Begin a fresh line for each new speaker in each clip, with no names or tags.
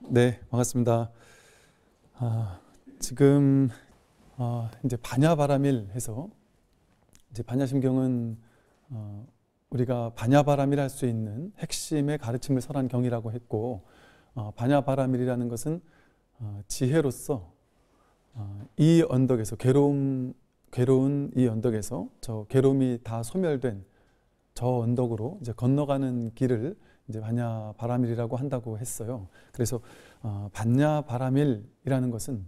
네, 반갑습니다. 아, 지금 어, 이제 반야바람일 해서 이제 반야심경은 어, 우리가 반야바람일 할수 있는 핵심의 가르침을 설한 경이라고 했고 어, 반야바람일이라는 것은 어, 지혜로서 어, 이 언덕에서 괴로움 괴로운 이 언덕에서 저 괴로움이 다 소멸된 저 언덕으로 이제 건너가는 길을 이제 반야 바람밀이라고 한다고 했어요. 그래서 어, 반야 바라밀이라는 것은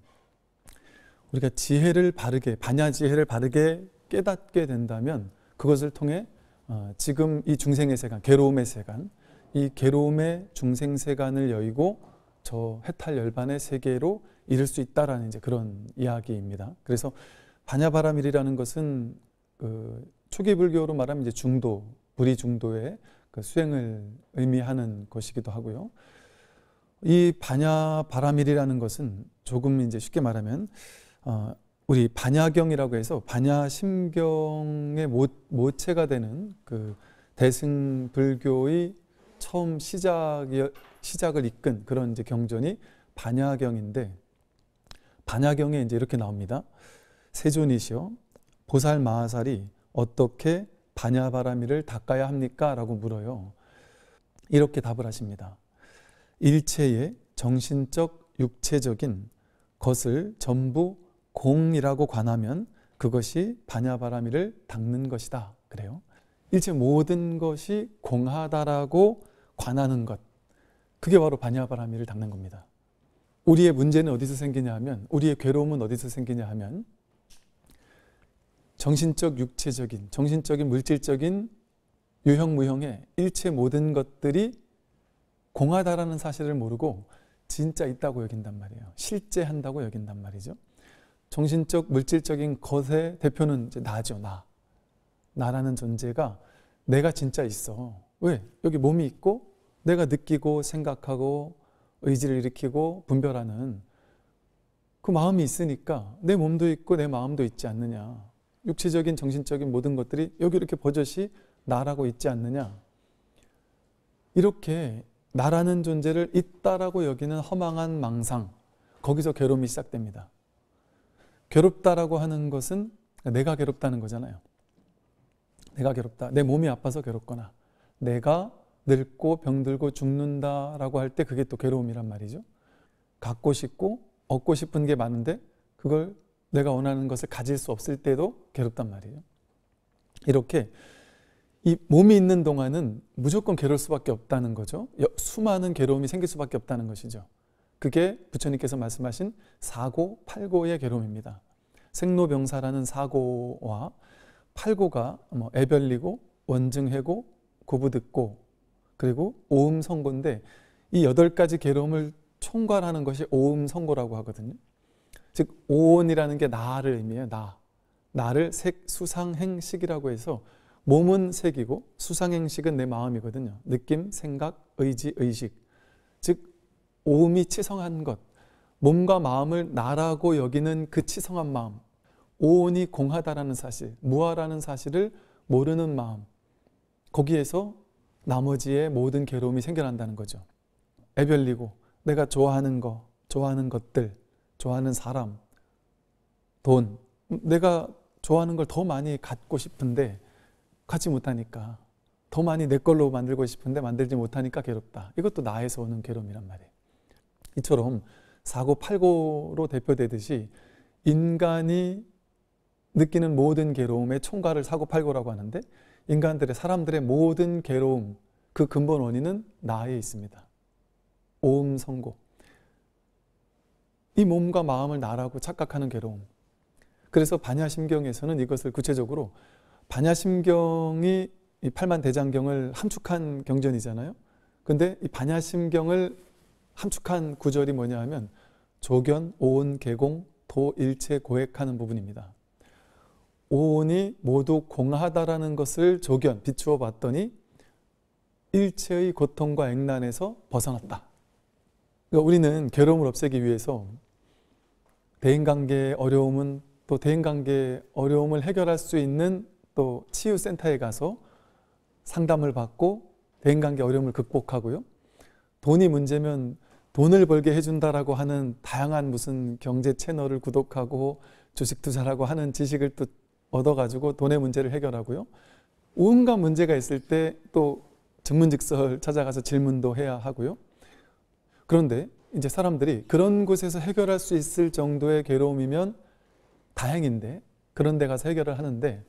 우리가 지혜를 바르게 반야 지혜를 바르게 깨닫게 된다면 그것을 통해 어, 지금 이 중생의 세간, 괴로움의 세간, 이 괴로움의 중생 세간을 여의고 저 해탈 열반의 세계로 이를 수 있다라는 이제 그런 이야기입니다. 그래서 반야바라밀이라는 것은 그 초기 불교로 말하면 이제 중도, 불이 중도의 그 수행을 의미하는 것이기도 하고요. 이 반야 바라밀이라는 것은 조금 이제 쉽게 말하면 어, 우리 반야경이라고 해서 반야심경의 모, 체가 되는 그 대승 불교의 처음 시작 시작을 이끈 그런 이제 경전이 반야경인데 반야경에 이제 이렇게 나옵니다. 세존이시여 보살 마하살이 어떻게 반야바라미를 닦아야 합니까? 라고 물어요. 이렇게 답을 하십니다. 일체의 정신적, 육체적인 것을 전부 공이라고 관하면 그것이 바냐바라미를 닦는 것이다. 그래요. 일체 모든 것이 공하다라고 관하는 것. 그게 바로 바냐바라미를 닦는 겁니다. 우리의 문제는 어디서 생기냐 하면, 우리의 괴로움은 어디서 생기냐 하면, 정신적, 육체적인, 정신적인, 물질적인 유형, 무형의 일체 모든 것들이 공하다라는 사실을 모르고 진짜 있다고 여긴단 말이에요. 실제 한다고 여긴단 말이죠. 정신적, 물질적인 것의 대표는 이제 나죠, 나. 나라는 존재가 내가 진짜 있어. 왜? 여기 몸이 있고 내가 느끼고 생각하고 의지를 일으키고 분별하는 그 마음이 있으니까 내 몸도 있고 내 마음도 있지 않느냐. 육체적인 정신적인 모든 것들이 여기 이렇게 버젓이 나라고 있지 않느냐. 이렇게 나라는 존재를 있다라고 여기는 허망한 망상, 거기서 괴로움이 시작됩니다. 괴롭다라고 하는 것은 내가 괴롭다는 거잖아요. 내가 괴롭다. 내 몸이 아파서 괴롭거나 내가 늙고 병들고 죽는다라고 할 때 그게 또 괴로움이란 말이죠. 갖고 싶고 얻고 싶은 게 많은데 그걸 내가 원하는 것을 가질 수 없을 때도 괴롭단 말이에요. 이렇게 이 몸이 있는 동안은 무조건 괴로울 수밖에 없다는 거죠. 수많은 괴로움이 생길 수밖에 없다는 것이죠. 그게 부처님께서 말씀하신 사고, 팔고의 괴로움입니다. 생로병사라는 사고와 팔고가 뭐 애별리고 원증해고 고부듣고 그리고 오음성고인데 이 여덟 가지 괴로움을 총괄하는 것이 오음성고라고 하거든요. 즉 오온이라는 게 나를 의미해요. 나. 나를 색 수상행식이라고 해서 몸은 색이고 수상행식은 내 마음이거든요. 느낌, 생각, 의지, 의식. 즉 오음이 치성한 것. 몸과 마음을 나라고 여기는 그 치성한 마음. 오온이 공하다라는 사실, 무아라는 사실을 모르는 마음. 거기에서 나머지의 모든 괴로움이 생겨난다는 거죠. 애별리고 내가 좋아하는 거, 좋아하는 것들, 좋아하는 사람, 돈, 내가 좋아하는 걸 더 많이 갖고 싶은데 갖지 못하니까 더 많이 내 걸로 만들고 싶은데 만들지 못하니까 괴롭다. 이것도 나에서 오는 괴로움이란 말이에요. 이처럼 사고 팔고로 대표되듯이 인간이 느끼는 모든 괴로움의 총괄을 사고 팔고라고 하는데 인간들의 사람들의 모든 괴로움 그 근본 원인은 나에 있습니다. 오음 선고 이 몸과 마음을 나라고 착각하는 괴로움. 그래서 반야심경에서는 이것을 구체적으로 반야심경이 이 팔만 대장경을 함축한 경전이잖아요. 근데 이 반야심경을 함축한 구절이 뭐냐 하면 조견, 오온, 개공, 도, 일체, 고액하는 부분입니다. 오온이 모두 공하다라는 것을 조견, 비추어 봤더니 일체의 고통과 액난에서 벗어났다. 그러니까 우리는 괴로움을 없애기 위해서 대인관계의 어려움은 또 대인관계의 어려움을 해결할 수 있는 또 치유센터에 가서 상담을 받고 대인관계 어려움을 극복하고요. 돈이 문제면 돈을 벌게 해준다라고 하는 다양한 무슨 경제 채널을 구독하고 주식 투자라고 하는 지식을 또 얻어가지고 돈의 문제를 해결하고요. 온갖 문제가 있을 때 또전문직설 찾아가서 질문도 해야 하고요. 그런데 이제 사람들이 그런 곳에서 해결할 수 있을 정도의 괴로움이면 다행인데 그런 데 가서 해결을 하는데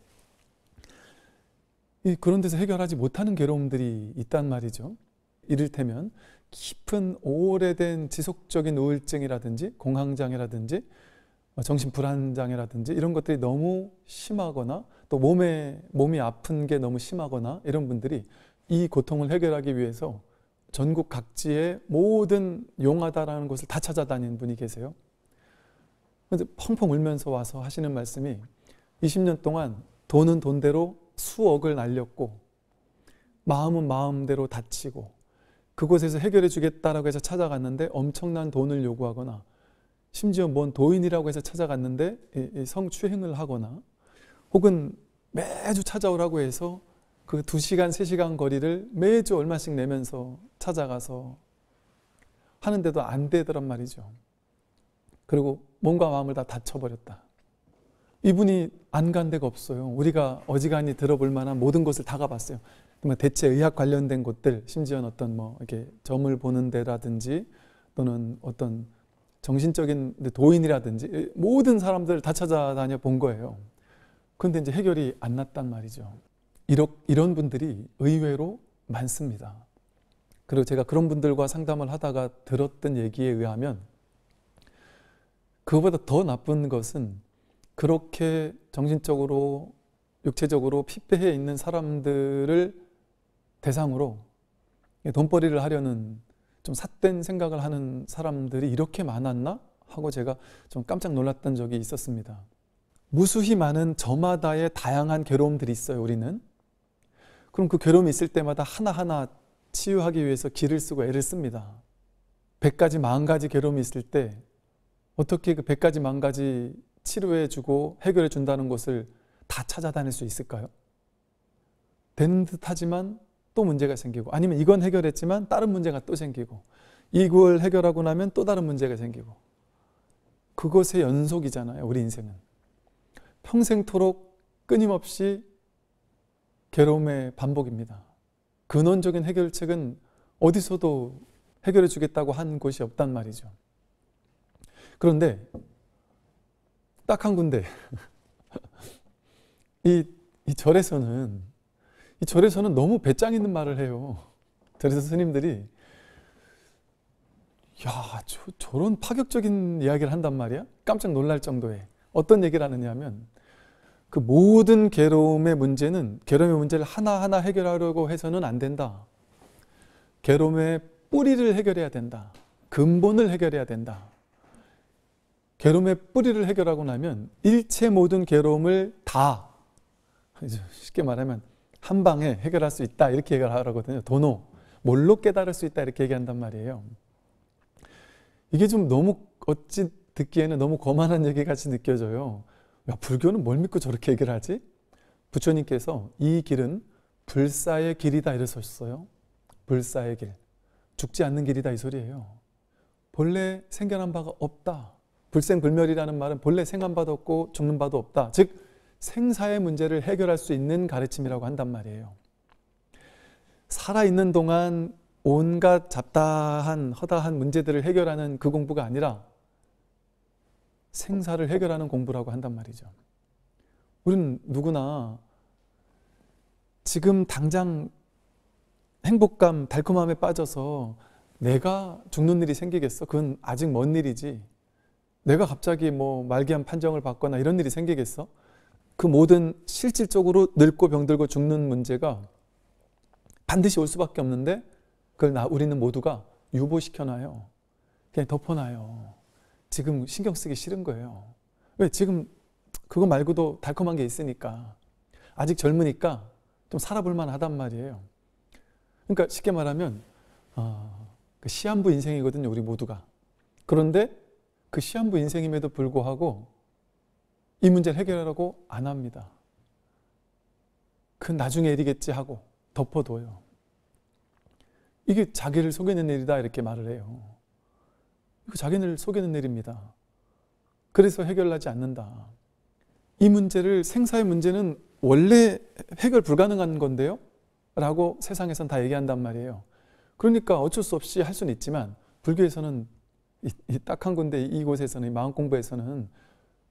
그런 데서 해결하지 못하는 괴로움들이 있단 말이죠. 이를테면 깊은 오래된 지속적인 우울증이라든지 공황장애라든지 뭐 정신 불안장애라든지 이런 것들이 너무 심하거나 또 몸에 몸이 아픈 게 너무 심하거나 이런 분들이 이 고통을 해결하기 위해서 전국 각지의 모든 용하다라는 곳을 다찾아다니는 분이 계세요. 근데 펑펑 울면서 와서 하시는 말씀이 20년 동안 돈은 돈대로 수억을 날렸고 마음은 마음대로 다치고 그곳에서 해결해 주겠다라고 해서 찾아갔는데 엄청난 돈을 요구하거나 심지어 뭔 도인이라고 해서 찾아갔는데 성추행을 하거나 혹은 매주 찾아오라고 해서 그 2시간, 3시간 거리를 매주 얼마씩 내면서 찾아가서 하는데도 안 되더란 말이죠. 그리고 몸과 마음을 다 다쳐버렸다. 이분이 안 간 데가 없어요. 우리가 어지간히 들어볼 만한 모든 곳을 다 가봤어요. 그러니까 대체 의학 관련된 곳들, 심지어는 어떤 뭐 이렇게 점을 보는 데라든지 또는 어떤 정신적인 도인이라든지 모든 사람들 다 찾아다녀 본 거예요. 근데 이제 해결이 안 났단 말이죠. 이런 분들이 의외로 많습니다. 그리고 제가 그런 분들과 상담을 하다가 들었던 얘기에 의하면 그보다 더 나쁜 것은 그렇게 정신적으로 육체적으로 피폐해 있는 사람들을 대상으로 돈벌이를 하려는 좀 삿된 생각을 하는 사람들이 이렇게 많았나 하고 제가 좀 깜짝 놀랐던 적이 있었습니다. 무수히 많은 저마다의 다양한 괴로움들이 있어요. 우리는 그럼 그 괴로움이 있을 때마다 하나하나 치유하기 위해서 기를 쓰고 애를 씁니다. 100가지, 4가지 괴로움이 있을 때 어떻게 그 100가지, 4가지 치료해 주고 해결해 준다는 것을 다 찾아다닐 수 있을까요? 된 듯하지만 또 문제가 생기고 아니면 이건 해결했지만 다른 문제가 또 생기고 이걸 해결하고 나면 또 다른 문제가 생기고 그것의 연속이잖아요. 우리 인생은. 평생토록 끊임없이 괴로움의 반복입니다. 근원적인 해결책은 어디서도 해결해 주겠다고 한 곳이 없단 말이죠. 그런데 딱 한 군데 이, 이 절에서는 이 절에서는 너무 배짱 있는 말을 해요. 절에서 스님들이 야 저, 저런 파격적인 이야기를 한단 말이야? 깜짝 놀랄 정도의 어떤 얘기를 하느냐 하면 그 모든 괴로움의 문제는 괴로움의 문제를 하나하나 해결하려고 해서는 안 된다. 괴로움의 뿌리를 해결해야 된다. 근본을 해결해야 된다. 괴로움의 뿌리를 해결하고 나면 일체 모든 괴로움을 다 쉽게 말하면 한 방에 해결할 수 있다 이렇게 얘기를 하거든요. 도노 뭘로 깨달을 수 있다 이렇게 얘기한단 말이에요. 이게 좀 너무 어찌 듣기에는 너무 거만한 얘기 같이 느껴져요. 야, 불교는 뭘 믿고 저렇게 얘기를 하지? 부처님께서 이 길은 불사의 길이다 이랬었어요. 불사의 길. 죽지 않는 길이다 이 소리예요. 본래 생겨난 바가 없다. 불생불멸이라는 말은 본래 생한 바도 없고 죽는 바도 없다. 즉 생사의 문제를 해결할 수 있는 가르침이라고 한단 말이에요. 살아있는 동안 온갖 잡다한 허다한 문제들을 해결하는 그 공부가 아니라 생사를 해결하는 공부라고 한단 말이죠. 우리는 누구나 지금 당장 행복감, 달콤함에 빠져서 내가 죽는 일이 생기겠어? 그건 아직 먼 일이지. 내가 갑자기 뭐 말기암 판정을 받거나 이런 일이 생기겠어? 그 모든 실질적으로 늙고 병들고 죽는 문제가 반드시 올 수밖에 없는데 그걸 나 우리는 모두가 유보시켜놔요. 그냥 덮어놔요. 지금 신경 쓰기 싫은 거예요. 왜? 지금 그거 말고도 달콤한 게 있으니까. 아직 젊으니까 좀 살아볼 만하단 말이에요. 그러니까 쉽게 말하면 어, 그 시한부 인생이거든요. 우리 모두가. 그런데 그 시한부 인생임에도 불구하고 이 문제를 해결하라고 안 합니다. 그 나중에 일이겠지 하고 덮어둬요. 이게 자기를 속이는 일이다 이렇게 말을 해요. 그 자기를 속이는 일입니다. 그래서 해결하지 않는다. 이 문제를 생사의 문제는 원래 해결 불가능한 건데요. 라고 세상에선 다 얘기한단 말이에요. 그러니까 어쩔 수 없이 할 수는 있지만 불교에서는 딱 한 군데 이곳에서는 마음 공부에서는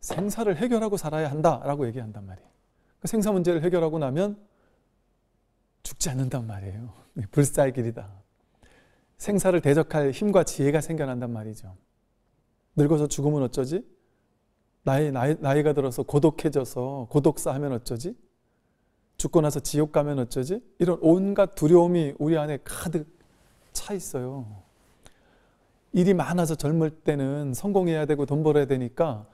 생사를 해결하고 살아야 한다라고 얘기한단 말이에요. 그 생사 문제를 해결하고 나면 죽지 않는단 말이에요. 불사의 길이다. 생사를 대적할 힘과 지혜가 생겨난단 말이죠. 늙어서 죽으면 어쩌지? 나이, 나이, 나이가 들어서 고독해져서 고독사 하면 어쩌지? 죽고 나서 지옥 가면 어쩌지? 이런 온갖 두려움이 우리 안에 가득 차 있어요. 일이 많아서 젊을 때는 성공해야 되고 돈 벌어야 되니까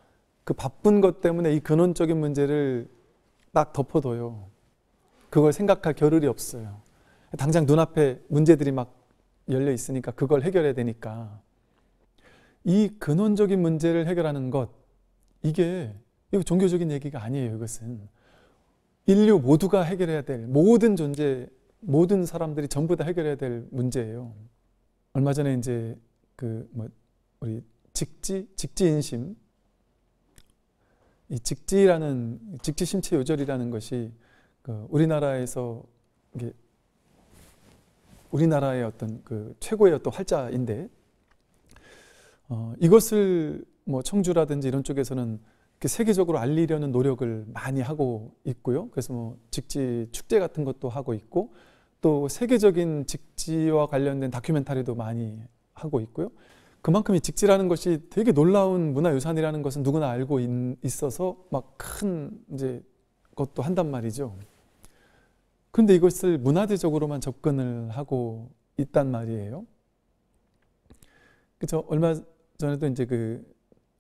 그 바쁜 것 때문에 이 근원적인 문제를 딱 덮어둬요. 그걸 생각할 겨를이 없어요. 당장 눈앞에 문제들이 막 열려 있으니까 그걸 해결해야 되니까 이 근원적인 문제를 해결하는 것 이게 이거 종교적인 얘기가 아니에요. 이것은 인류 모두가 해결해야 될 모든 존재 모든 사람들이 전부 다 해결해야 될 문제예요. 얼마 전에 이제 그뭐 우리 직지 직지 인심 이 직지라는 직지 심체 요절이라는 것이 그 우리나라에서 우리나라의 어떤 그 최고의 어떤 활자인데 어, 이것을 뭐 청주라든지 이런 쪽에서는 세계적으로 알리려는 노력을 많이 하고 있고요. 그래서 뭐 직지 축제 같은 것도 하고 있고 또 세계적인 직지와 관련된 다큐멘터리도 많이 하고 있고요. 그만큼 이 직지라는 것이 되게 놀라운 문화유산이라는 것은 누구나 알고 있, 어서 막 큰 이제 것도 한단 말이죠. 근데 이것을 문화재적으로만 접근을 하고 있단 말이에요. 그죠? 얼마 전에도 이제 그,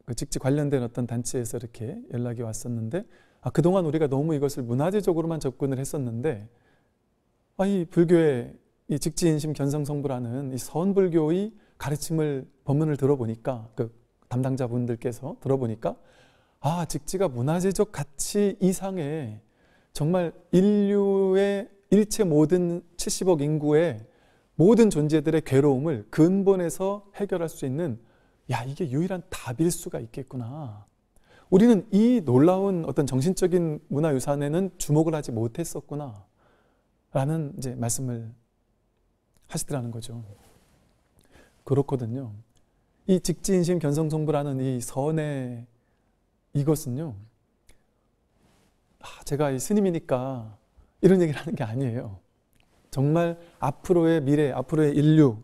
그 직지 관련된 어떤 단체에서 이렇게 연락이 왔었는데, 아, 그동안 우리가 너무 이것을 문화재적으로만 접근을 했었는데, 아, 이 불교의 이 직지인심 견성성부라는 이 선불교의 가르침을, 법문을 들어보니까, 그 담당자분들께서 들어보니까, 아, 직지가 문화재적 가치 이상의 정말 인류의 일체 모든 70억 인구의 모든 존재들의 괴로움을 근본에서 해결할 수 있는 야 이게 유일한 답일 수가 있겠구나. 우리는 이 놀라운 어떤 정신적인 문화유산에는 주목을 하지 못했었구나. 라는 이제 말씀을 하시더라는 거죠. 그렇거든요. 이 직지인심 견성성부라는 이 선의 이것은요. 아, 제가 이 스님이니까 이런 얘기를 하는 게 아니에요. 정말 앞으로의 미래, 앞으로의 인류,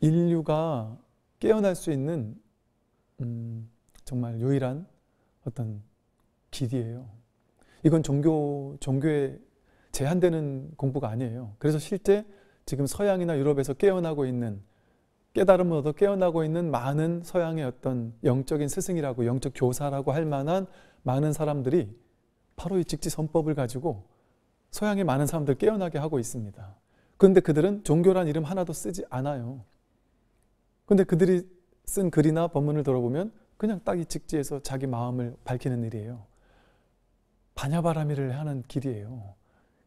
인류가 깨어날 수 있는 음, 정말 유일한 어떤 길이에요. 이건 종교, 종교에 제한되는 공부가 아니에요. 그래서 실제 지금 서양이나 유럽에서 깨어나고 있는 깨달음을 얻어 깨어나고 있는 많은 서양의 어떤 영적인 스승이라고 영적 교사라고 할 만한 많은 사람들이 바로 이 직지 선법을 가지고 서양의 많은 사람들 깨어나게 하고 있습니다. 그런데 그들은 종교란 이름 하나도 쓰지 않아요. 그런데 그들이 쓴 글이나 법문을 들어보면 그냥 딱 이 직지에서 자기 마음을 밝히는 일이에요. 반야바라밀을 하는 길이에요.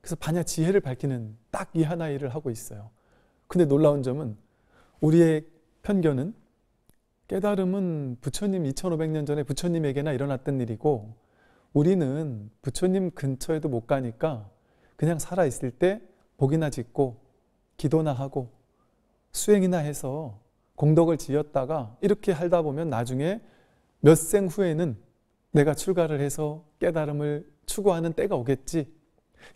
그래서 반야 지혜를 밝히는 딱 이 하나의 일을 하고 있어요. 근데 놀라운 점은 우리의 편견은 깨달음은 부처님 2500년 전에 부처님에게나 일어났던 일이고 우리는 부처님 근처에도 못 가니까 그냥 살아있을 때 복이나 짓고 기도나 하고 수행이나 해서 공덕을 지었다가 이렇게 하다 보면 나중에 몇 생 후에는 내가 출가를 해서 깨달음을 추구하는 때가 오겠지.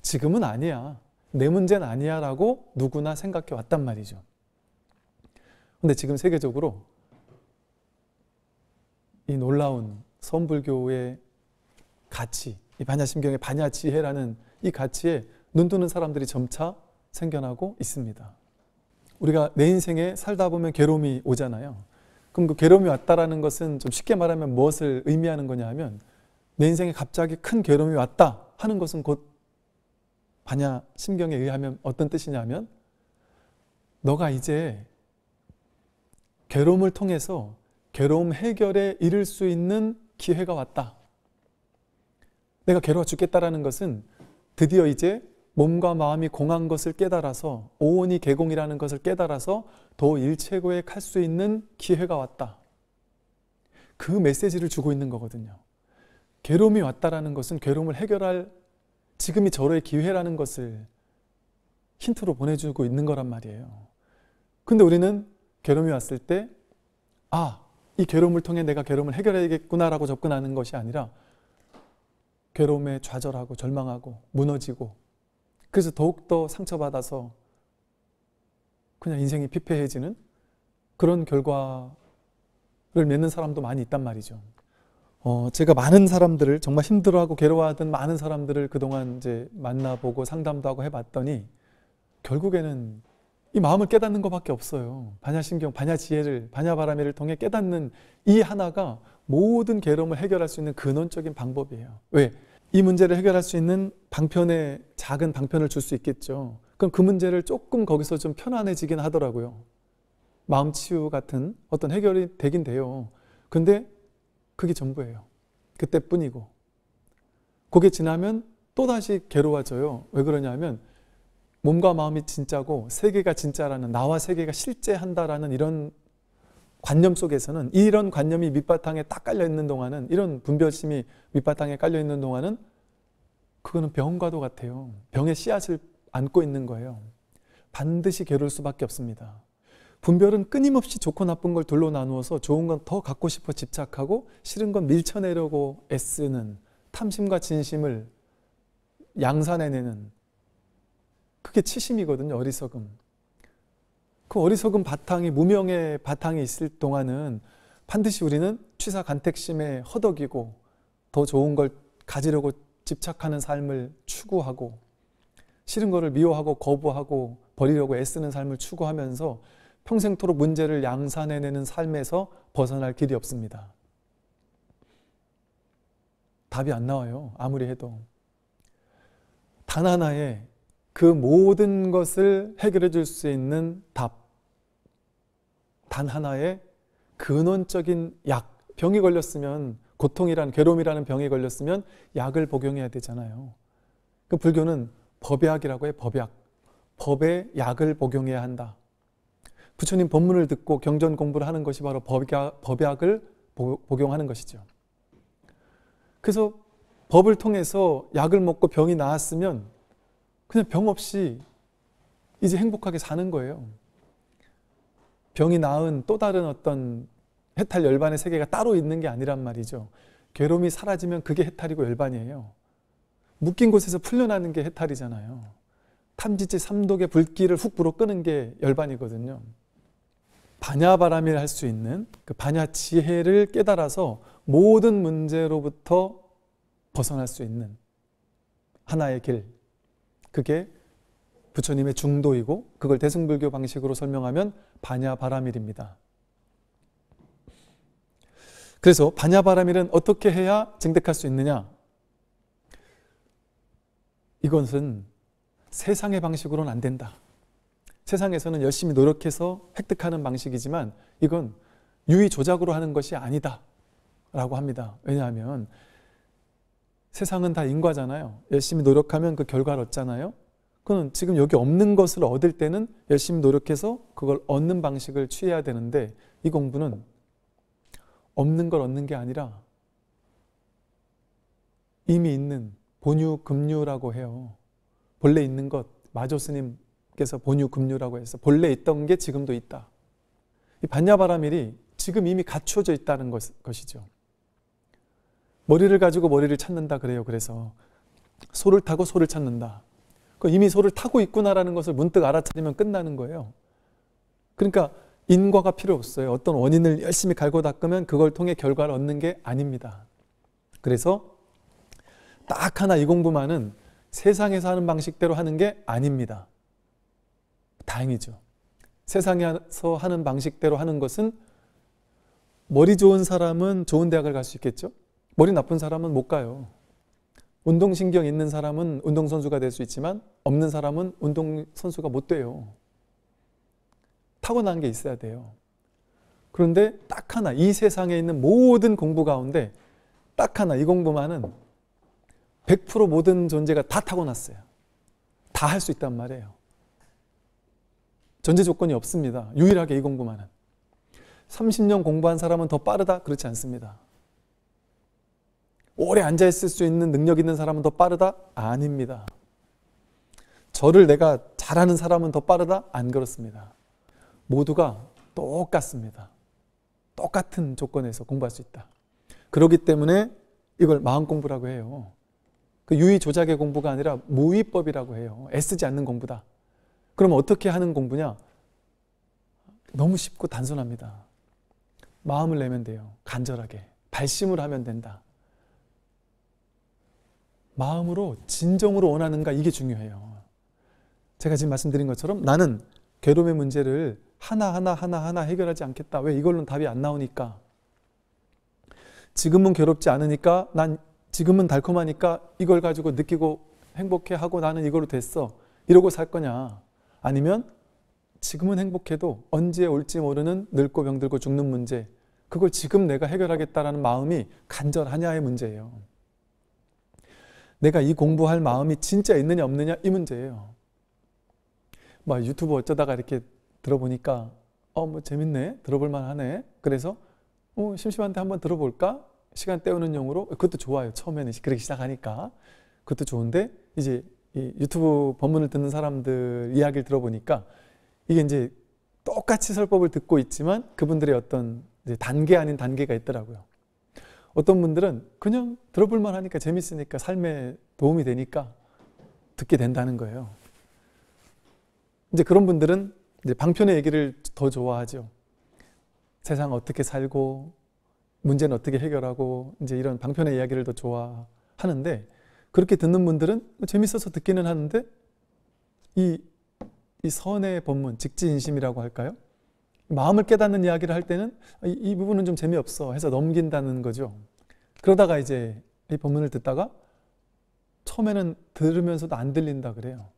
지금은 아니야. 내 문제는 아니야 라고 누구나 생각해 왔단 말이죠. 근데 지금 세계적으로 이 놀라운 선불교의 가치, 이 반야심경의 반야지혜라는 이 가치에 눈뜨는 사람들이 점차 생겨나고 있습니다. 우리가 내 인생에 살다 보면 괴로움이 오잖아요. 그럼 그 괴로움이 왔다라는 것은 좀 쉽게 말하면 무엇을 의미하는 거냐 하면 내 인생에 갑자기 큰 괴로움이 왔다 하는 것은 곧 반야 심경에 의하면 어떤 뜻이냐면 너가 이제 괴로움을 통해서 괴로움 해결에 이를 수 있는 기회가 왔다. 내가 괴로워 죽겠다라는 것은 드디어 이제 몸과 마음이 공한 것을 깨달아서 오온이 개공이라는 것을 깨달아서 더 일체고에 갈수 있는 기회가 왔다. 그 메시지를 주고 있는 거거든요. 괴로움이 왔다라는 것은 괴로움을 해결할 지금이 절호의 기회라는 것을 힌트로 보내주고 있는 거란 말이에요. 근데 우리는 괴로움이 왔을 때, 아, 이 괴로움을 통해 내가 괴로움을 해결해야겠구나라고 접근하는 것이 아니라, 괴로움에 좌절하고 절망하고 무너지고 그래서 더욱더 상처받아서 그냥 인생이 피폐해지는 그런 결과를 맺는 사람도 많이 있단 말이죠. 어, 제가 많은 사람들을 정말 힘들어하고 괴로워하던 많은 사람들을 그동안 이제 만나보고 상담도 하고 해봤더니 결국에는 이 마음을 깨닫는 것밖에 없어요. 반야신경, 반야지혜를, 반야바람이를 통해 깨닫는 이 하나가 모든 괴로움을 해결할 수 있는 근원적인 방법이에요. 왜? 이 문제를 해결할 수 있는 방편에 작은 방편을 줄 수 있겠죠. 그럼 그 문제를 조금 거기서 좀 편안해지긴 하더라고요. 마음 치유 같은 어떤 해결이 되긴 돼요. 근데 그게 전부예요. 그때뿐이고. 그게 지나면 또다시 괴로워져요. 왜 그러냐면 몸과 마음이 진짜고 세계가 진짜라는 나와 세계가 실제한다라는 이런 관념 속에서는 이런 관념이 밑바탕에 딱 깔려 있는 동안은 이런 분별심이 밑바탕에 깔려 있는 동안은 그거는 병과도 같아요. 병의 씨앗을 안고 있는 거예요. 반드시 겨룰 수밖에 없습니다. 분별은 끊임없이 좋고 나쁜 걸 둘로 나누어서 좋은 건 더 갖고 싶어 집착하고 싫은 건 밀쳐내려고 애쓰는 탐심과 진심을 양산해내는 그게 치심이거든요. 어리석음. 그 어리석은 바탕이 무명의 바탕이 있을 동안은 반드시 우리는 취사 간택심에 허덕이고 더 좋은 걸 가지려고 집착하는 삶을 추구하고 싫은 거를 미워하고 거부하고 버리려고 애쓰는 삶을 추구하면서 평생토록 문제를 양산해내는 삶에서 벗어날 길이 없습니다. 답이 안 나와요. 아무리 해도. 단 하나의 그 모든 것을 해결해 줄 수 있는 답, 단 하나의 근원적인 약, 병이 걸렸으면 고통이라는 괴로움이라는 병이 걸렸으면 약을 복용해야 되잖아요. 그 불교는 법약이라고 해 법약. 법의 약을 복용해야 한다. 부처님 법문을 듣고 경전 공부를 하는 것이 바로 법약을 복용하는 것이죠. 그래서 법을 통해서 약을 먹고 병이 나았으면 그냥 병 없이 이제 행복하게 사는 거예요. 병이 나은 또 다른 어떤 해탈 열반의 세계가 따로 있는 게 아니란 말이죠. 괴로움이 사라지면 그게 해탈이고 열반이에요. 묶인 곳에서 풀려나는 게 해탈이잖아요. 탐지치 삼독의 불길을 훅 불어 끄는 게 열반이거든요. 반야바람일 할수 있는 그 반야 지혜를 깨달아서 모든 문제로부터 벗어날 수 있는 하나의 길, 그게 부처님의 중도이고 그걸 대승불교 방식으로 설명하면 반야바라밀입니다. 그래서 반야바라밀은 어떻게 해야 증득할 수 있느냐? 이것은 세상의 방식으로는 안 된다. 세상에서는 열심히 노력해서 획득하는 방식이지만 이건 유의 조작으로 하는 것이 아니다. 라고 합니다. 왜냐하면 세상은 다 인과잖아요. 열심히 노력하면 그 결과를 얻잖아요. 그는 지금 여기 없는 것을 얻을 때는 열심히 노력해서 그걸 얻는 방식을 취해야 되는데 이 공부는 없는 걸 얻는 게 아니라 이미 있는 본유 금유라고 해요. 본래 있는 것 마조 스님께서 본유 금유라고 해서 본래 있던 게 지금도 있다. 이 반야바라밀이 지금 이미 갖추져 있다는 것, 것이죠. 머리를 가지고 머리를 찾는다 그래요. 그래서 소를 타고 소를 찾는다. 이미 소를 타고 있구나라는 것을 문득 알아차리면 끝나는 거예요. 그러니까 인과가 필요 없어요. 어떤 원인을 열심히 갈고 닦으면 그걸 통해 결과를 얻는 게 아닙니다. 그래서 딱 하나 이 공부만은 세상에서 하는 방식대로 하는 게 아닙니다. 다행이죠. 세상에서 하는 방식대로 하는 것은 머리 좋은 사람은 좋은 대학을 갈 수 있겠죠. 머리 나쁜 사람은 못 가요. 운동신경 있는 사람은 운동선수가 될 수 있지만 없는 사람은 운동선수가 못 돼요. 타고난 게 있어야 돼요. 그런데 딱 하나, 이 세상에 있는 모든 공부 가운데 딱 하나, 이 공부만은 100% 모든 존재가 다 타고났어요. 다 할 수 있단 말이에요. 전제 조건이 없습니다. 유일하게 이 공부만은. 30년 공부한 사람은 더 빠르다? 그렇지 않습니다. 오래 앉아 있을 수 있는 능력 있는 사람은 더 빠르다? 아닙니다. 저를 내가 잘하는 사람은 더 빠르다? 안 그렇습니다. 모두가 똑같습니다. 똑같은 조건에서 공부할 수 있다. 그렇기 때문에 이걸 마음 공부라고 해요. 그 유의 조작의 공부가 아니라 무의법이라고 해요. 애쓰지 않는 공부다. 그럼 어떻게 하는 공부냐? 너무 쉽고 단순합니다. 마음을 내면 돼요. 간절하게. 발심을 하면 된다. 마음으로 진정으로 원하는가 이게 중요해요. 제가 지금 말씀드린 것처럼 나는 괴로움의 문제를 하나하나 하나하나 해결하지 않겠다. 왜 이걸로는 답이 안 나오니까. 지금은 괴롭지 않으니까 난 지금은 달콤하니까 이걸 가지고 느끼고 행복해 하고 나는 이걸로 됐어. 이러고 살 거냐? 아니면 지금은 행복해도 언제 올지 모르는 늙고 병들고 죽는 문제. 그걸 지금 내가 해결하겠다라는 마음이 간절하냐의 문제예요. 내가 이 공부할 마음이 진짜 있느냐 없느냐 이 문제예요. 막 유튜브 어쩌다가 이렇게 들어보니까 어뭐 재밌네 들어볼만 하네 그래서 어 심심한데 한번 들어볼까 시간 때우는 용으로 그것도 좋아요 처음에는 그렇게 시작하니까 그것도 좋은데 이제 유튜브 법문을 듣는 사람들 이야기를 들어보니까 이게 이제 똑같이 설법을 듣고 있지만 그분들의 어떤 단계 아닌 단계가 있더라고요. 어떤 분들은 그냥 들어볼만 하니까 재밌으니까 삶에 도움이 되니까 듣게 된다는 거예요. 이제 그런 분들은 이제 방편의 얘기를 더 좋아하죠. 세상 어떻게 살고 문제는 어떻게 해결하고 이제 이런 방편의 이야기를 더 좋아하는데 그렇게 듣는 분들은 뭐 재밌어서 듣기는 하는데 이, 이 선의 법문, 직지심이라고 할까요? 마음을 깨닫는 이야기를 할 때는 이, 이 부분은 좀 재미없어 해서 넘긴다는 거죠. 그러다가 이제 이법문을 듣다가 처음에는 들으면서도 안 들린다 그래요.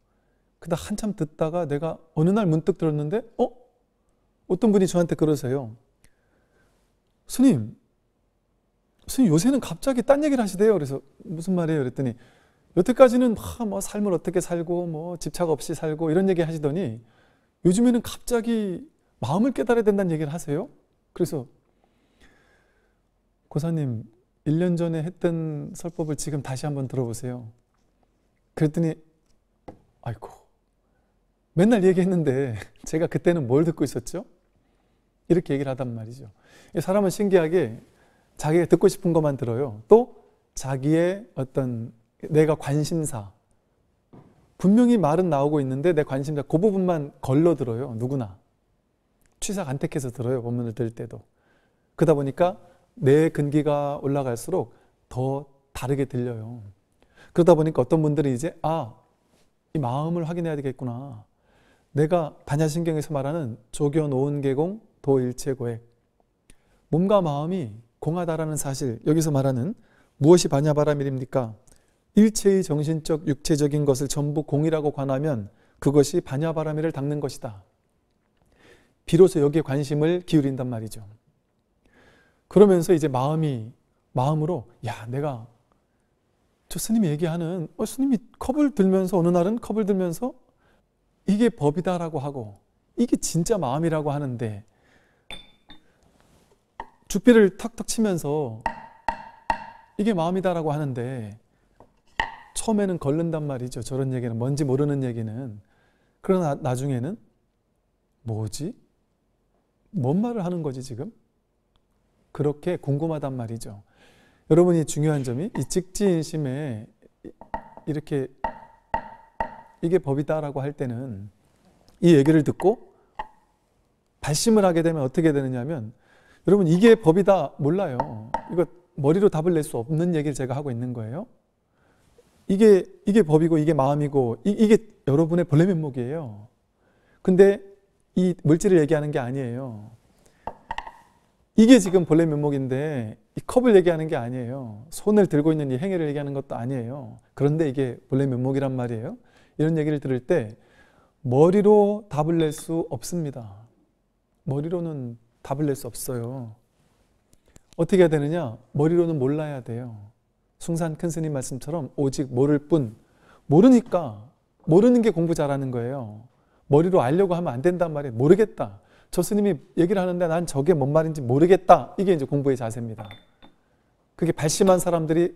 그다 한참 듣다가 내가 어느 날 문득 들었는데 어? 어떤 분이 저한테 그러세요. 스님, 스님 요새는 갑자기 딴 얘기를 하시대요. 그래서 무슨 말이에요? 그랬더니 여태까지는 막뭐 삶을 어떻게 살고 뭐 집착 없이 살고 이런 얘기 하시더니 요즘에는 갑자기 마음을 깨달아야 된다는 얘기를 하세요. 그래서 고사님 1년 전에 했던 설법을 지금 다시 한번 들어보세요. 그랬더니 아이고 맨날 얘기했는데 제가 그때는 뭘 듣고 있었죠? 이렇게 얘기를 하단 말이죠. 사람은 신기하게 자기가 듣고 싶은 것만 들어요. 또 자기의 어떤 내가 관심사 분명히 말은 나오고 있는데 내 관심사 그 부분만 걸러 들어요. 누구나. 취사간 택해서 들어요. 본문을 들 때도. 그러다 보니까 내 근기가 올라갈수록 더 다르게 들려요. 그러다 보니까 어떤 분들이 이제 아, 이 마음을 확인해야 되겠구나. 내가 반야신경에서 말하는 조교 노은계공 도일체고액 몸과 마음이 공하다라는 사실 여기서 말하는 무엇이 반야바라밀입니까? 일체의 정신적 육체적인 것을 전부 공이라고 관하면 그것이 반야바라밀을 닦는 것이다. 비로소 여기에 관심을 기울인단 말이죠. 그러면서 이제 마음이 마음으로 야 내가 저 스님이 얘기하는 어, 스님이 컵을 들면서 어느 날은 컵을 들면서 이게 법이다라고 하고 이게 진짜 마음이라고 하는데 죽비를 탁탁 치면서 이게 마음이다라고 하는데 처음에는 걸른단 말이죠. 저런 얘기는 뭔지 모르는 얘기는 그러나 나중에는 뭐지? 뭔 말을 하는 거지 지금? 그렇게 궁금하단 말이죠. 여러분이 중요한 점이 이 직지인심에 이렇게 이게 법이다라고 할 때는 이 얘기를 듣고 발심을 하게 되면 어떻게 되느냐면 여러분 이게 법이다 몰라요. 이거 머리로 답을 낼 수 없는 얘기를 제가 하고 있는 거예요. 이게 이게 법이고 이게 마음이고 이, 게 여러분의 벌레 면목이에요. 근데 이 물질을 얘기하는 게 아니에요. 이게 지금 본래 면목인데 이 컵을 얘기하는 게 아니에요. 손을 들고 있는 이 행위를 얘기하는 것도 아니에요. 그런데 이게 본래 면목이란 말이에요. 이런 얘기를 들을 때 머리로 답을 낼 수 없습니다. 머리로는 답을 낼 수 없어요. 어떻게 해야 되느냐? 머리로는 몰라야 돼요. 숭산 큰 스님 말씀처럼 오직 모를 뿐 모르니까 모르는 게 공부 잘하는 거예요. 머리로 알려고 하면 안 된단 말이에요. 모르겠다. 저 스님이 얘기를 하는데 난 저게 뭔 말인지 모르겠다. 이게 이제 공부의 자세입니다. 그게 발심한 사람들이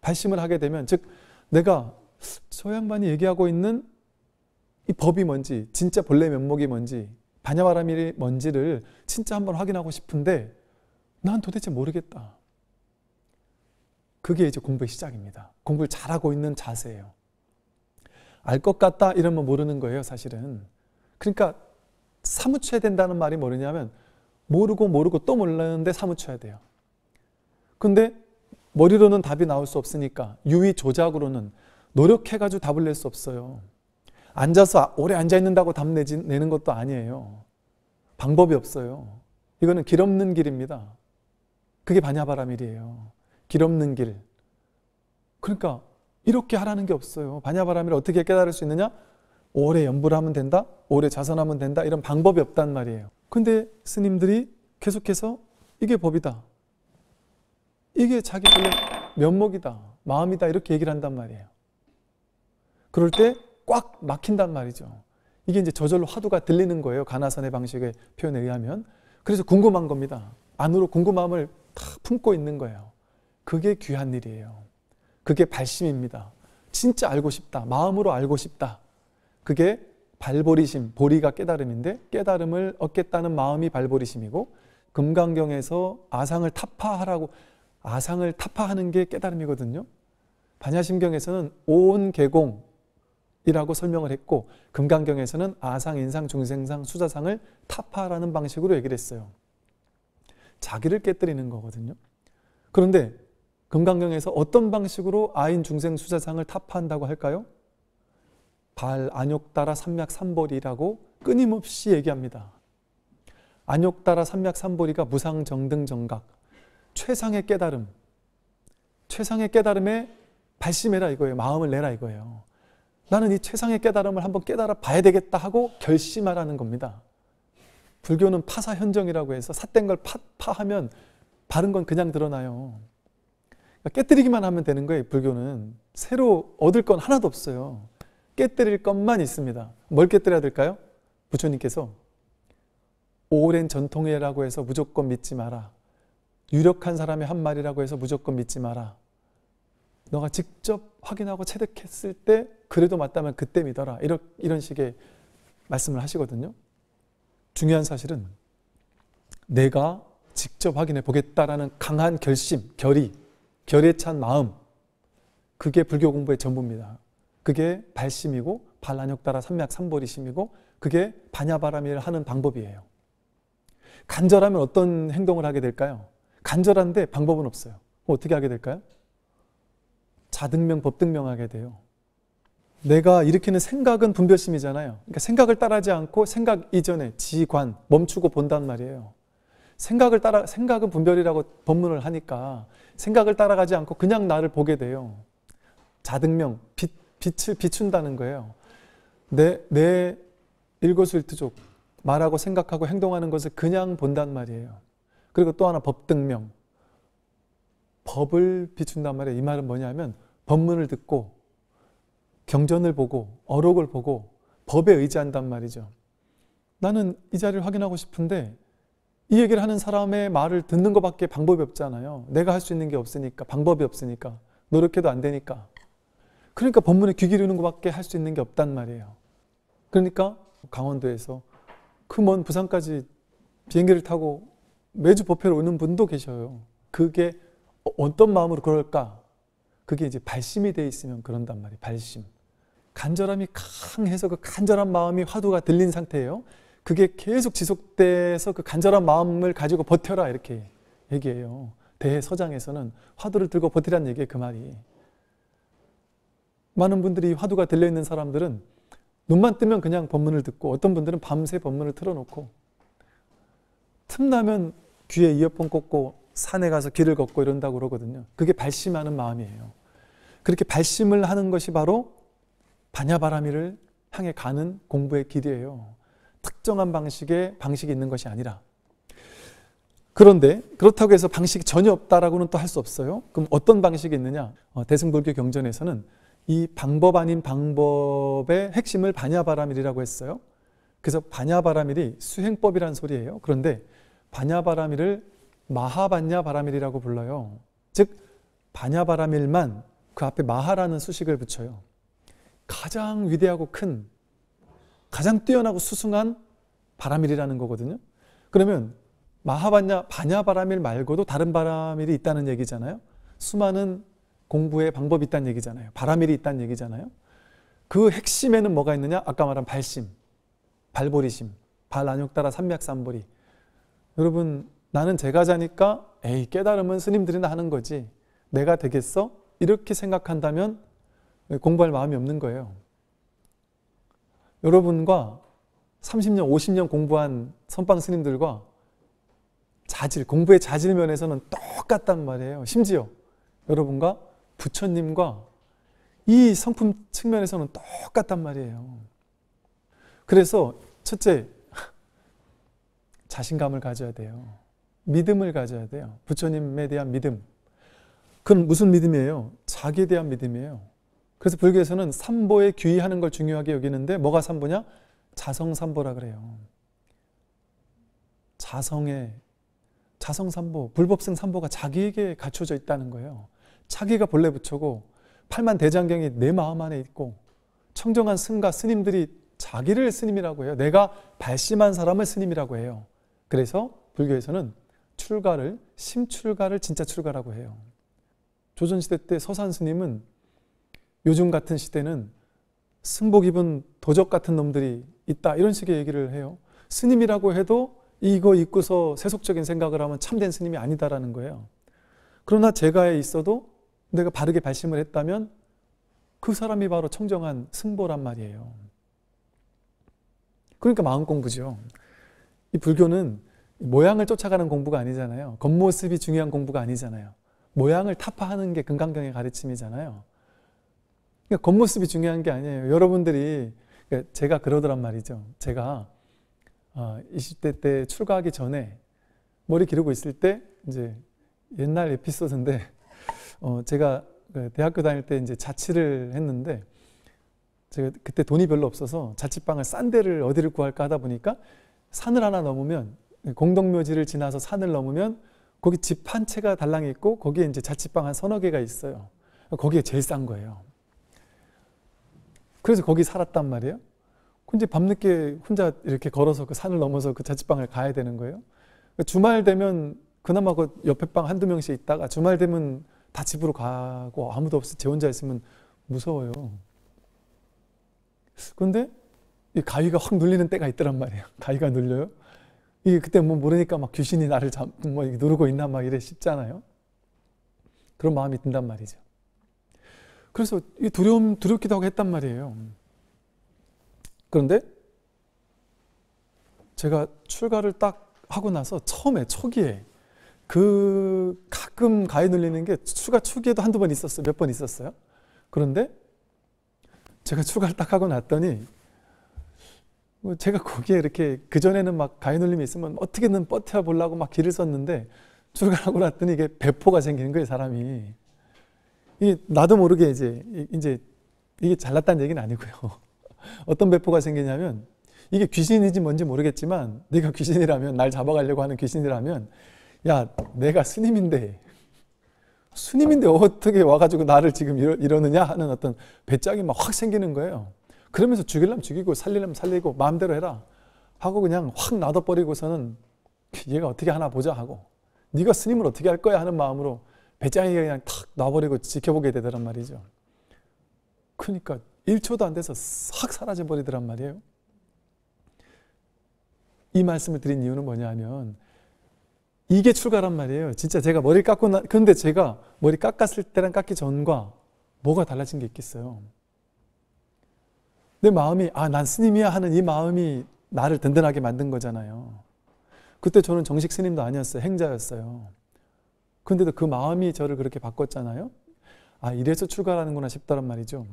발심을 하게 되면 즉 내가 저 양반이 얘기하고 있는 이 법이 뭔지 진짜 본래 면목이 뭔지 반야바람이 뭔지를 진짜 한번 확인하고 싶은데 난 도대체 모르겠다. 그게 이제 공부의 시작입니다. 공부를 잘하고 있는 자세예요. 알것 같다 이러면 모르는 거예요, 사실은. 그러니까 사무쳐야 된다는 말이 뭐냐면 모르고 모르고 또 몰랐는데 사무쳐야 돼요. 근데 머리로는 답이 나올 수 없으니까 유의 조작으로는 노력해가지고 답을 낼 수 없어요. 앉아서 아, 오래 앉아있는다고 답 내지, 내는 것도 아니에요. 방법이 없어요. 이거는 길 없는 길입니다. 그게 반야바라밀이에요. 길 없는 길. 그러니까 이렇게 하라는 게 없어요. 반야바람이를 어떻게 깨달을 수 있느냐? 오래 연부를 하면 된다? 오래 자선하면 된다? 이런 방법이 없단 말이에요. 근데 스님들이 계속해서 이게 법이다. 이게 자기 본래 면목이다. 마음이다. 이렇게 얘기를 한단 말이에요. 그럴 때 꽉 막힌단 말이죠. 이게 이제 저절로 화두가 들리는 거예요. 가나선의 방식의 표현에 의하면. 그래서 궁금한 겁니다. 안으로 궁금함을 다 품고 있는 거예요. 그게 귀한 일이에요. 그게 발심입니다. 진짜 알고 싶다. 마음으로 알고 싶다. 그게 발보리심, 보리가 깨달음인데 깨달음을 얻겠다는 마음이 발보리심이고 금강경에서 아상을 타파하라고 아상을 타파하는 게 깨달음이거든요. 반야심경에서는 온개공이라고 설명을 했고 금강경에서는 아상, 인상, 중생상, 수자상을 타파라는 방식으로 얘기를 했어요. 자기를 깨뜨리는 거거든요. 그런데 금강경에서 어떤 방식으로 아인 중생 수자상을 타파한다고 할까요? 발 안욕 따라 삼맥 삼보리라고 끊임없이 얘기합니다. 안욕 따라 삼맥 삼보리가 무상 정등 정각 최상의 깨달음 최상의 깨달음에 발심해라 이거예요. 마음을 내라 이거예요. 나는 이 최상의 깨달음을 한번 깨달아 봐야 되겠다 하고 결심하라는 겁니다. 불교는 파사현정이라고 해서 삿된 걸 파, 파하면 바른 건 그냥 드러나요. 그러니까 깨뜨리기만 하면 되는 거예요. 불교는 새로 얻을 건 하나도 없어요. 깨뜨릴 것만 있습니다. 뭘 깨뜨려야 될까요? 부처님께서 오랜 전통이라고 해서 무조건 믿지 마라. 유력한 사람의 한 말이라고 해서 무조건 믿지 마라. 너가 직접 확인하고 체득했을 때 그래도 맞다면 그때 믿어라. 이런, 이런 식의 말씀을 하시거든요. 중요한 사실은 내가 직접 확인해 보겠다라는 강한 결심, 결의, 결에 찬 마음, 그게 불교 공부의 전부입니다. 그게 발심이고 반란혁따라 삼맥 삼보리심이고 그게 반야바람이를 하는 방법이에요. 간절하면 어떤 행동을 하게 될까요? 간절한데 방법은 없어요. 뭐 어떻게 하게 될까요? 자등명, 법등명하게 돼요. 내가 일으키는 생각은 분별심이잖아요. 그러니까 생각을 따라하지 않고 생각 이전에 지관 멈추고 본단 말이에요. 생각을 따라 생각은 분별이라고 법문을 하니까 생각을 따라가지 않고 그냥 나를 보게 돼요. 자등명, 빛, 빛을 비춘다는 거예요. 내, 내 일거수일투족, 말하고 생각하고 행동하는 것을 그냥 본단 말이에요. 그리고 또 하나 법등명. 법을 비춘단 말이에요. 이 말은 뭐냐면 법문을 듣고 경전을 보고 어록을 보고 법에 의지한단 말이죠. 나는 이 자리를 확인하고 싶은데 이 얘기를 하는 사람의 말을 듣는 것밖에 방법이 없잖아요. 내가 할 수 있는 게 없으니까, 방법이 없으니까, 노력해도 안 되니까. 그러니까 법문에 귀 기르는 것밖에 할 수 있는 게 없단 말이에요. 그러니까 강원도에서 그 먼 부산까지 비행기를 타고 매주 법회를 오는 분도 계셔요. 그게 어떤 마음으로 그럴까? 그게 이제 발심이 돼 있으면 그런단 말이에요. 발심. 간절함이 강해서 그 간절한 마음이 화두가 들린 상태예요. 그게 계속 지속돼서 그 간절한 마음을 가지고 버텨라 이렇게 얘기해요. 대서장에서는 화두를 들고 버티란 얘기예요. 그 말이. 많은 분들이 화두가 들려있는 사람들은 눈만 뜨면 그냥 법문을 듣고 어떤 분들은 밤새 법문을 틀어놓고 틈나면 귀에 이어폰 꽂고 산에 가서 길을 걷고 이런다고 그러거든요. 그게 발심하는 마음이에요. 그렇게 발심을 하는 것이 바로 반야바라미를 향해 가는 공부의 길이에요. 특정한 방식의 방식이 있는 것이 아니라 그런데 그렇다고 해서 방식이 전혀 없다라고는 또 할 수 없어요. 그럼 어떤 방식이 있느냐? 어, 대승불교 경전에서는 이 방법 아닌 방법의 핵심을 반야바라밀이라고 했어요. 그래서 반야바라밀이 수행법이란 소리예요. 그런데 반야바라밀을 마하반야바라밀이라고 불러요. 즉 반야바라밀만 그 앞에 마하라는 수식을 붙여요. 가장 위대하고 큰 가장 뛰어나고 수승한 바람밀이라는 거거든요. 그러면 마하바냐 바냐 바라밀 말고도 다른 바라밀이 있다는 얘기잖아요. 수많은 공부의 방법이 있다는 얘기잖아요. 바라밀이 있다는 얘기잖아요. 그 핵심에는 뭐가 있느냐? 아까 말한 발심, 발보리심, 발안욕따라 삼맥삼보리. 여러분 나는 제가 자니까 에이 깨달음은 스님들이나 하는 거지 내가 되겠어? 이렇게 생각한다면 공부할 마음이 없는 거예요. 여러분과 30년, 50년 공부한 선빵 스님들과 자질, 공부의 자질 면에서는 똑같단 말이에요. 심지어 여러분과 부처님과 이 성품 측면에서는 똑같단 말이에요. 그래서 첫째, 자신감을 가져야 돼요. 믿음을 가져야 돼요. 부처님에 대한 믿음. 그건 무슨 믿음이에요? 자기에 대한 믿음이에요. 그래서 불교에서는 삼보에 귀의하는 걸 중요하게 여기는데 뭐가 삼보냐? 자성삼보라 그래요. 자성의 자성삼보, 불법승 삼보가 자기에게 갖춰져 있다는 거예요. 자기가 본래 부처고 팔만 대장경이 내 마음 안에 있고 청정한 승과 스님들이 자기를 스님이라고 해요. 내가 발심한 사람을 스님이라고 해요. 그래서 불교에서는 출가를 심출가를 진짜 출가라고 해요. 조선시대 때 서산 스님은 요즘 같은 시대는 승복 입은 도적 같은 놈들이 있다 이런 식의 얘기를 해요. 스님이라고 해도 이거 입고서 세속적인 생각을 하면 참된 스님이 아니다라는 거예요. 그러나 제가에 있어도 내가 바르게 발심을 했다면 그 사람이 바로 청정한 승보란 말이에요. 그러니까 마음 공부죠. 이 불교는 모양을 쫓아가는 공부가 아니잖아요. 겉모습이 중요한 공부가 아니잖아요. 모양을 타파하는 게 금강경의 가르침이잖아요. 그러니까 겉모습이 중요한 게 아니에요. 여러분들이 그러니까 제가 그러더란 말이죠. 제가 20대 어, 때 출가하기 전에 머리 기르고 있을 때 이제 옛날 에피소드인데 어 제가 그 대학교 다닐 때 이제 자취를 했는데 제가 그때 돈이 별로 없어서 자취방을 싼 데를 어디를 구할까 하다 보니까 산을 하나 넘으면 공동묘지를 지나서 산을 넘으면 거기 집 한 채가 달랑 있고 거기에 이제 자취방 한 서너 개가 있어요. 거기에 제일 싼 거예요. 그래서 거기 살았단 말이에요. 근데 밤늦게 혼자 이렇게 걸어서 그 산을 넘어서 그 자취방을 가야 되는 거예요. 그러니까 주말 되면 그나마 그 옆에 방 한두 명씩 있다가 주말 되면 다 집으로 가고 아무도 없어 제 혼자 있으면 무서워요. 그런데 가위가 확 눌리는 때가 있더란 말이에요. 가위가 눌려요. 이게 그때 뭐 모르니까 막 귀신이 나를 잡, 뭐 누르고 있나 막 이래 싶잖아요. 그런 마음이 든단 말이죠. 그래서 두려움, 두렵기도 하고 했단 말이에요. 그런데 제가 출가를 딱 하고 나서 처음에 초기에 그 가끔 가위 눌리는 게 출가 초기에도 한두 번 있었어요. 몇 번 있었어요. 그런데 제가 출가를 딱 하고 났더니 뭐 제가 거기에 이렇게 그전에는 막 가위 눌림이 있으면 어떻게든 버텨 보려고 막 길을 썼는데 출가하고 났더니 이게 배포가 생기는 거예요, 사람이. 나도 모르게 이제 이제 이게 잘났다는 얘기는 아니고요. 어떤 배포가 생기냐면 이게 귀신인지 뭔지 모르겠지만 내가 귀신이라면 날 잡아가려고 하는 귀신이라면 야 내가 스님인데 스님인데 어떻게 와가지고 나를 지금 이러, 느냐 하는 어떤 배짱이 막 확 생기는 거예요. 그러면서 죽일라면 죽이고 살리려면 살리고 마음대로 해라 하고 그냥 확 놔둬버리고서는 얘가 어떻게 하나 보자 하고 네가 스님을 어떻게 할 거야 하는 마음으로 배짱이 그냥 탁 놔버리고 지켜보게 되더란 말이죠. 그러니까 1초도 안 돼서 싹 사라져 버리더란 말이에요. 이 말씀을 드린 이유는 뭐냐 면 이게 출가란 말이에요. 진짜 제가 머리 깎고 나, 근데 제가 머리 깎았을 때랑 깎기 전과 뭐가 달라진 게 있겠어요. 내 마음이, 아, 난 스님이야 하는 이 마음이 나를 든든하게 만든 거잖아요. 그때 저는 정식 스님도 아니었어요. 행자였어요. 근데도 그 마음이 저를 그렇게 바꿨잖아요. 아, 이래서 출가라는구나 싶다란 말이죠.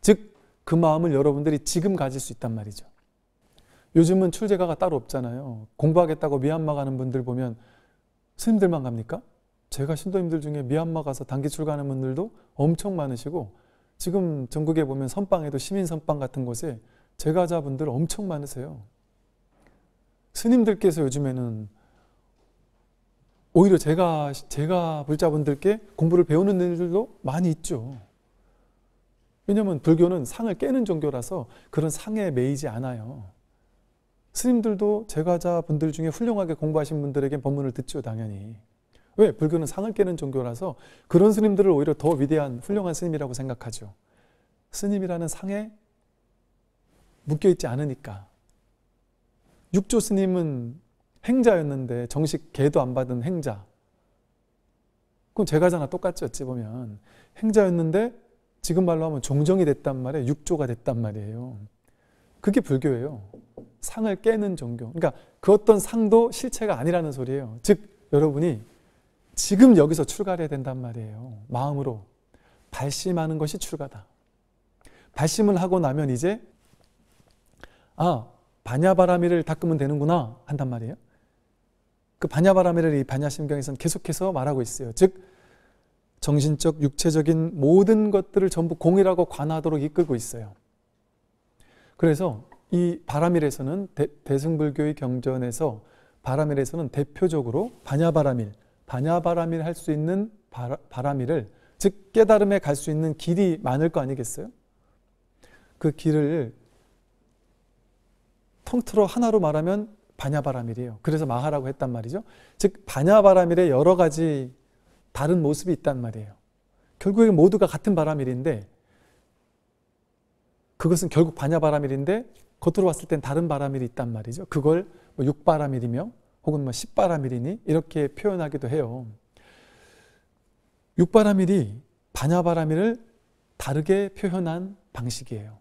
즉, 그 마음을 여러분들이 지금 가질 수 있단 말이죠. 요즘은 출제가가 따로 없잖아요. 공부하겠다고 미얀마 가는 분들 보면 스님들만 갑니까? 제가 신도님들 중에 미얀마 가서 단기 출가하는 분들도 엄청 많으시고 지금 전국에 보면 선방에도 시민 선방 같은 곳에 제가자분들 엄청 많으세요. 스님들께서 요즘에는 오히려 제가 제가 불자분들께 공부를 배우는 일들도 많이 있죠. 왜냐하면 불교는 상을 깨는 종교라서 그런 상에 매이지 않아요. 스님들도 제가자 분들 중에 훌륭하게 공부하신 분들에게 법문을 듣죠, 당연히. 왜? 불교는 상을 깨는 종교라서 그런 스님들을 오히려 더 위대한 훌륭한 스님이라고 생각하죠. 스님이라는 상에 묶여있지 않으니까. 육조 스님은 행자였는데 정식 개도 안 받은 행자. 그럼 제가잖아 똑같죠 어찌 보면. 행자였는데 지금 말로 하면 종정이 됐단 말이에요. 육조가 됐단 말이에요. 그게 불교예요. 상을 깨는 종교. 그러니까 그 어떤 상도 실체가 아니라는 소리예요. 즉 여러분이 지금 여기서 출가해야 된단 말이에요. 마음으로 발심하는 것이 출가다. 발심을 하고 나면 이제 아 반야바라밀을 닦으면 되는구나 한단 말이에요. 그 반야바라메를 이 반야심경에서는 계속해서 말하고 있어요. 즉 정신적, 육체적인 모든 것들을 전부 공이라고 관하도록 이끌고 있어요. 그래서 이 바라밀에서는 대, 승불교의 경전에서 바라밀에서는 대표적으로 반야바라밀, 반야바라밀 할 수 있는 바라, 바라밀을 즉 깨달음에 갈 수 있는 길이 많을 거 아니겠어요? 그 길을 통틀어 하나로 말하면 반야바람이래요 그래서 마하라고 했단 말이죠. 즉반야바람이래 여러 가지 다른 모습이 있단 말이에요. 결국에 모두가 같은 바람밀인데 그것은 결국 반야바람밀인데 겉으로 봤을 땐 다른 바람밀이 있단 말이죠. 그걸 뭐육바람밀이며 혹은 뭐십바람밀이니 이렇게 표현하기도 해요. 육바람밀이반야바람밀을 다르게 표현한 방식이에요.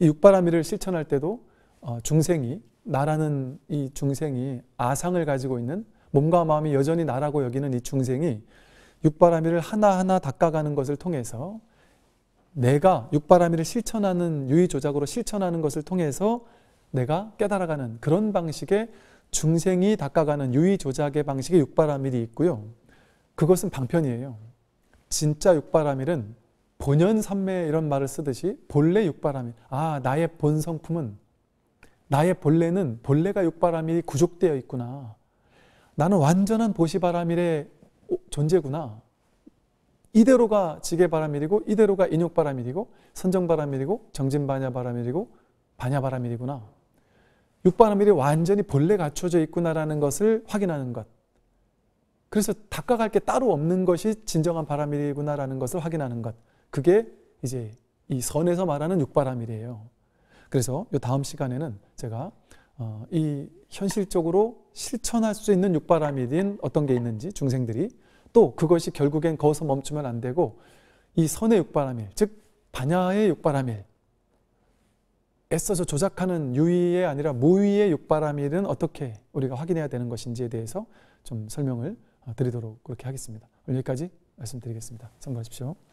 이육바람밀을 실천할 때도 어, 중생이 나라는 이 중생이 아상을 가지고 있는 몸과 마음이 여전히 나라고 여기는 이 중생이 육바라밀을 하나하나 닦아가는 것을 통해서 내가 육바라밀을 실천하는 유의조작으로 실천하는 것을 통해서 내가 깨달아가는 그런 방식의 중생이 닦아가는 유의조작의 방식의 육바라밀이 있고요. 그것은 방편이에요. 진짜 육바라밀은 본연 삼매 이런 말을 쓰듯이 본래 육바라밀, 아 나의 본성품은 나의 본래는 본래가 육바라밀이 구족되어 있구나. 나는 완전한 보시바라밀의 존재구나. 이대로가 지게바라밀이고 이대로가 인욕바라밀이고 선정바라밀이고 정진반야바라밀이고 반야바라밀이구나. 육바라밀이 완전히 본래 갖춰져 있구나라는 것을 확인하는 것. 그래서 닦아갈 게 따로 없는 것이 진정한 바라밀이구나라는 것을 확인하는 것. 그게 이제 이 선에서 말하는 육바라밀이에요. 그래서 이 다음 시간에는 제가 어, 이 현실적으로 실천할 수 있는 육바라밀인 어떤 게 있는지 중생들이 또 그것이 결국엔 거기서 멈추면 안 되고 이 선의 육바라밀 즉 반야의 육바라밀 애써서 조작하는 유의의 아니라 무의의 육바라밀은 어떻게 우리가 확인해야 되는 것인지에 대해서 좀 설명을 어, 드리도록 그렇게 하겠습니다. 여기까지 말씀드리겠습니다. 참고하십시오.